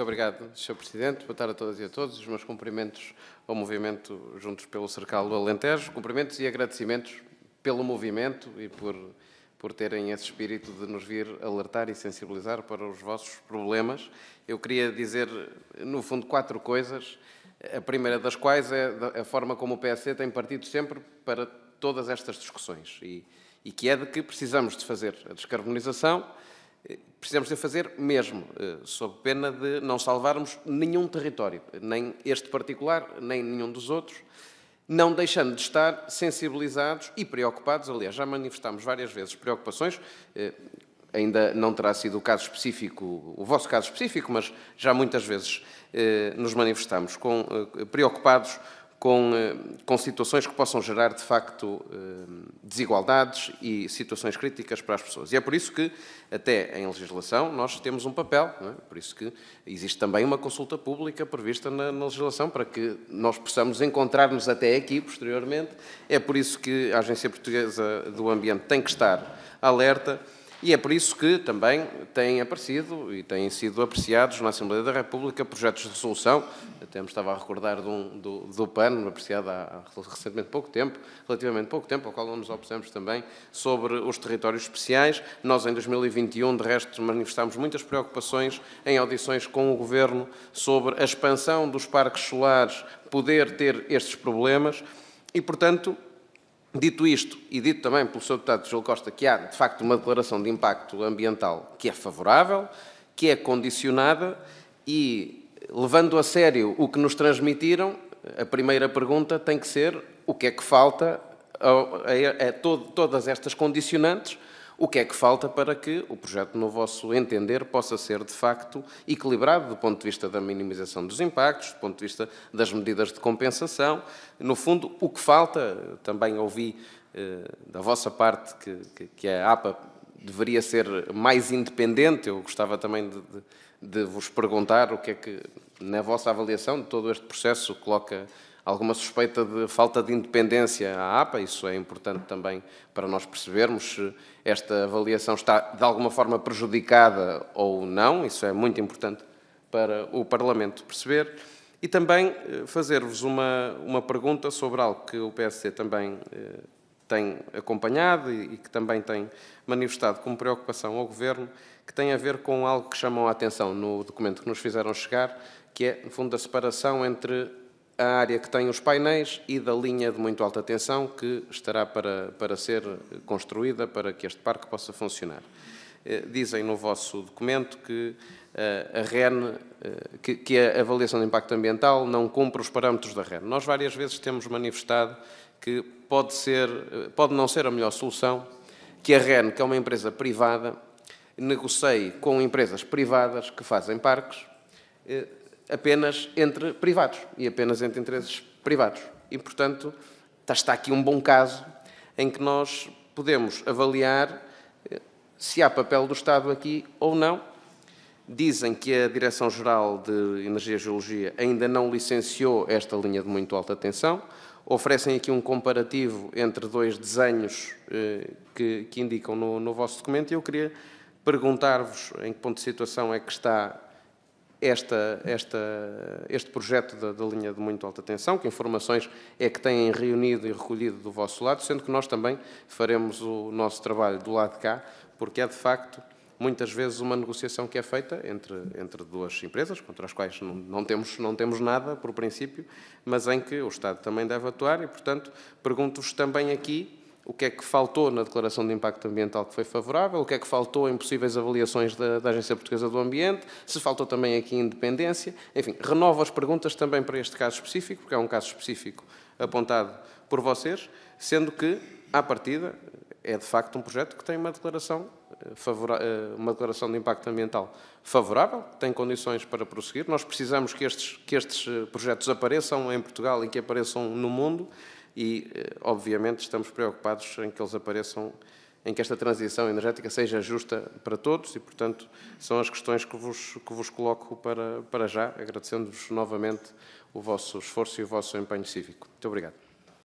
Muito obrigado, Sr. Presidente. Boa tarde a todas e a todos. Os meus cumprimentos ao movimento Juntos pelo cercal do Alentejo. Cumprimentos e agradecimentos pelo movimento e por, por terem esse espírito de nos vir alertar e sensibilizar para os vossos problemas. Eu queria dizer, no fundo, quatro coisas. A primeira das quais é a forma como o PSC tem partido sempre para todas estas discussões e, e que é de que precisamos de fazer a descarbonização, precisamos de fazer mesmo, eh, sob pena de não salvarmos nenhum território, nem este particular, nem nenhum dos outros, não deixando de estar sensibilizados e preocupados. Aliás, já manifestámos várias vezes preocupações, eh, ainda não terá sido o caso específico, o vosso caso específico, mas já muitas vezes eh, nos manifestamos com, preocupados com, eh, com situações que possam gerar, de facto, eh, desigualdades e situações críticas para as pessoas. E é por isso que, até em legislação, nós temos um papel, é? por isso que existe também uma consulta pública prevista na, na legislação, para que nós possamos encontrar-nos até aqui, posteriormente. É por isso que a Agência Portuguesa do Ambiente tem que estar alerta e é por isso que também têm aparecido e têm sido apreciados na Assembleia da República projetos de resolução, até me estava a recordar de um, do, do PAN, apreciado há, há recentemente pouco tempo, relativamente pouco tempo, ao qual nos opusemos também, sobre os territórios especiais. Nós, em 2021, de resto, manifestámos muitas preocupações em audições com o Governo sobre a expansão dos parques solares poder ter estes problemas e, portanto, Dito isto, e dito também pelo Sr. Deputado João Costa, que há, de facto, uma declaração de impacto ambiental que é favorável, que é condicionada e, levando a sério o que nos transmitiram, a primeira pergunta tem que ser o que é que falta a, a, a, a todo, todas estas condicionantes o que é que falta para que o projeto, no vosso entender, possa ser de facto equilibrado do ponto de vista da minimização dos impactos, do ponto de vista das medidas de compensação? No fundo, o que falta, também ouvi eh, da vossa parte que, que, que, a APA deveria ser mais independente, eu gostava também de, de, de vos perguntar o que é que, na vossa avaliação de todo este processo, coloca alguma suspeita de falta de independência à APA, isso é importante também para nós percebermos se esta avaliação está de alguma forma prejudicada ou não, isso é muito importante para o Parlamento perceber. E também eh, fazer-vos uma, uma pergunta sobre algo que o PSC também eh, tem acompanhado e, e que também tem manifestado como preocupação ao Governo, que tem a ver com algo que chamam a atenção no documento que nos fizeram chegar, que é, no fundo, a separação entre a área que tem os painéis e da linha de muito alta tensão que estará para, para ser construída para que este parque possa funcionar. Eh, dizem no vosso documento que eh, a REN, eh, que, a avaliação de impacto ambiental não cumpre os parâmetros da REN. Nós várias vezes temos manifestado que pode, ser, pode não ser a melhor solução que a REN, que é uma empresa privada, negocie com empresas privadas que fazem parques apenas entre privados e apenas entre interesses privados. E, portanto, tá, está aqui um bom caso em que nós podemos avaliar eh, se há papel do Estado aqui ou não. Dizem que a Direção-Geral de Energia e Geologia ainda não licenciou esta linha de muito alta tensão. Oferecem aqui um comparativo entre dois desenhos eh, que, que, indicam no, no vosso documento e eu queria perguntar-vos em que ponto de situação é que está esta, esta, este projeto da, da, linha de muito alta tensão, que informações é que têm reunido e recolhido do vosso lado, sendo que nós também faremos o nosso trabalho do lado de cá, porque é de facto muitas vezes uma negociação que é feita entre, entre duas empresas, contra as quais não, não, temos, não temos nada por princípio, mas em que o Estado também deve atuar e, portanto, pergunto-vos também aqui o que é que faltou na declaração de impacto ambiental que foi favorável, o que é que faltou em possíveis avaliações da, da Agência Portuguesa do Ambiente, se faltou também aqui independência. Enfim, renovo as perguntas também para este caso específico, porque é um caso específico apontado por vocês, sendo que, à partida, é de facto um projeto que tem uma declaração, eh, eh, uma declaração de impacto ambiental favorável, tem condições para prosseguir. Nós precisamos que estes, que estes eh, projetos apareçam em Portugal e que apareçam no mundo e, eh, obviamente, estamos preocupados em que eles apareçam, em que esta transição energética seja justa para todos e, portanto, são as questões que vos, que vos coloco para, para já, agradecendo-vos novamente o vosso esforço e o vosso empenho cívico. Muito obrigado.